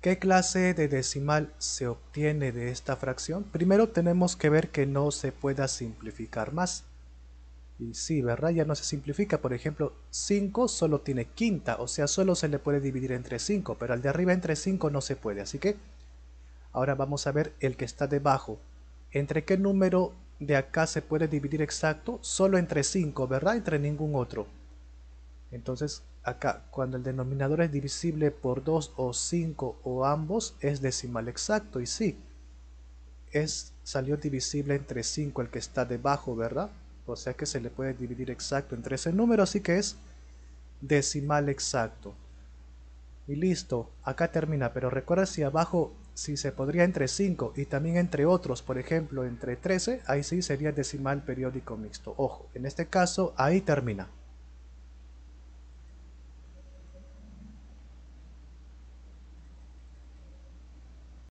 ¿Qué clase de decimal se obtiene de esta fracción? Primero tenemos que ver que no se pueda simplificar más. Y sí, ¿verdad? Ya no se simplifica. Por ejemplo, 5 solo tiene quinta, o sea, solo se le puede dividir entre 5, pero al de arriba entre 5 no se puede. Así que ahora vamos a ver el que está debajo. ¿Entre qué número de acá se puede dividir exacto? Solo entre 5, ¿verdad? Entre ningún otro. Entonces, acá, cuando el denominador es divisible por 2 o 5 o ambos, es decimal exacto. Y sí, es, salió divisible entre 5 el que está debajo, ¿verdad? O sea que se le puede dividir exacto entre ese número, así que es decimal exacto. Y listo, acá termina, pero recuerda si abajo, si se podría entre 5 y también entre otros, por ejemplo entre 13, ahí sí sería decimal periódico mixto. Ojo, en este caso ahí termina.